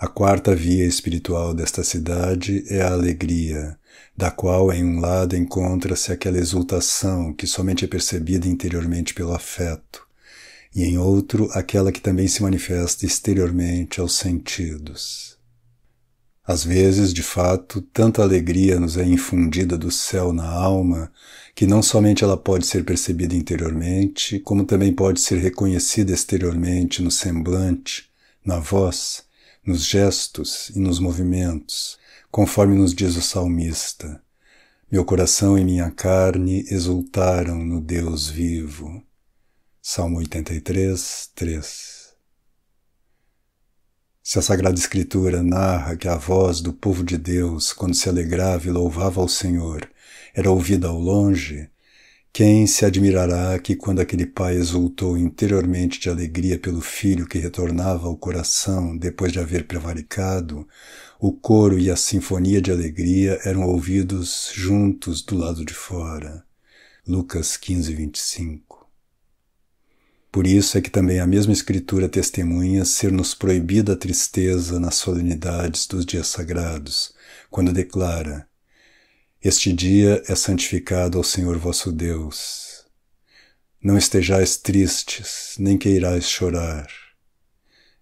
A quarta via espiritual desta cidade é a alegria, da qual em um lado encontra-se aquela exultação que somente é percebida interiormente pelo afeto, e em outro aquela que também se manifesta exteriormente aos sentidos. Às vezes, de fato, tanta alegria nos é infundida do céu na alma que não somente ela pode ser percebida interiormente, como também pode ser reconhecida exteriormente no semblante, na voz, nos gestos e nos movimentos, conforme nos diz o salmista. Meu coração e minha carne exultaram no Deus vivo. Salmo 83, 3. Se a Sagrada Escritura narra que a voz do povo de Deus, quando se alegrava e louvava ao Senhor, era ouvida ao longe, quem se admirará que, quando aquele pai exultou interiormente de alegria pelo filho que retornava ao coração depois de haver prevaricado, o coro e a sinfonia de alegria eram ouvidos juntos do lado de fora. Lucas 15, 25. Por isso é que também a mesma Escritura testemunha ser-nos proibida a tristeza nas solenidades dos dias sagrados, quando declara: este dia é santificado ao Senhor vosso Deus. Não estejais tristes, nem queirais chorar.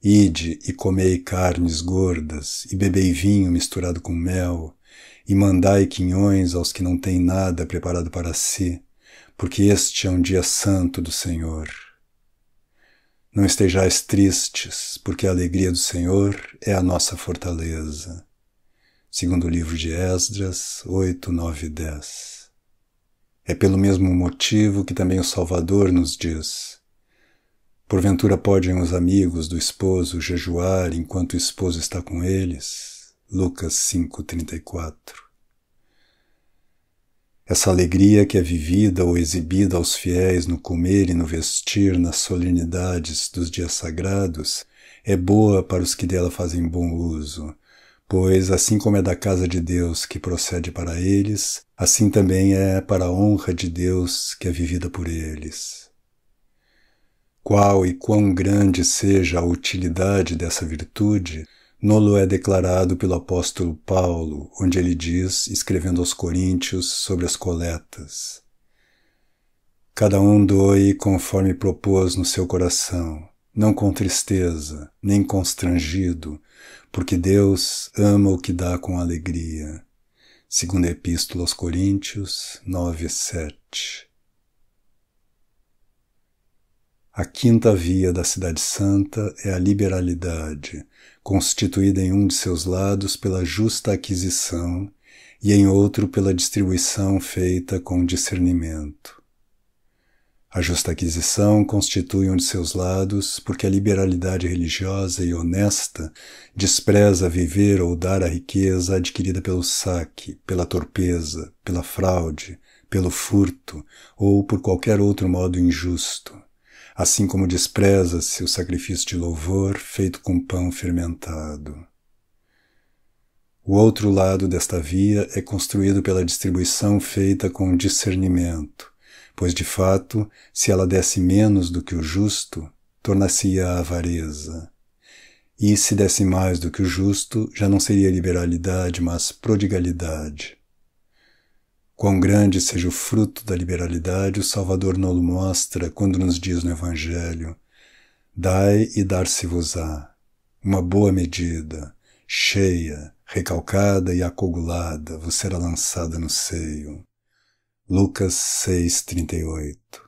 Ide e comei carnes gordas, e bebei vinho misturado com mel, e mandai quinhões aos que não têm nada preparado para si, porque este é um dia santo do Senhor. Não estejais tristes, porque a alegria do Senhor é a nossa fortaleza. Segundo livro de Esdras 8, 9 e 10. É pelo mesmo motivo que também o Salvador nos diz: Porventura podem os amigos do esposo jejuar enquanto o esposo está com eles? Lucas 5:34. Essa alegria que é vivida ou exibida aos fiéis no comer e no vestir nas solenidades dos dias sagrados é boa para os que dela fazem bom uso, Pois assim como é da casa de Deus que procede para eles, assim também é para a honra de Deus que é vivida por eles. Qual e quão grande seja a utilidade dessa virtude, Nolo é declarado pelo apóstolo Paulo, onde ele diz, escrevendo aos Coríntios sobre as coletas: Cada um doe conforme propôs no seu coração, não com tristeza, nem constrangido, porque Deus ama o que dá com alegria. Segunda Epístola aos Coríntios 9, 7. A quinta via da Cidade Santa é a liberalidade, constituída em um de seus lados pela justa aquisição e em outro pela distribuição feita com discernimento. A justa aquisição constitui um de seus lados, porque a liberalidade religiosa e honesta despreza viver ou dar a riqueza adquirida pelo saque, pela torpeza, pela fraude, pelo furto ou por qualquer outro modo injusto, assim como despreza-se o sacrifício de louvor feito com pão fermentado. O outro lado desta via é construído pela distribuição feita com discernimento, pois de fato, se ela desse menos do que o justo, tornasse ia avareza. E se desse mais do que o justo, já não seria liberalidade, mas prodigalidade. Quão grande seja o fruto da liberalidade, o Salvador nos mostra quando nos diz no Evangelho: Dai e dar-se-vos-á, uma boa medida, cheia, recalcada e acogulada, vos será lançada no seio. Lucas 6:38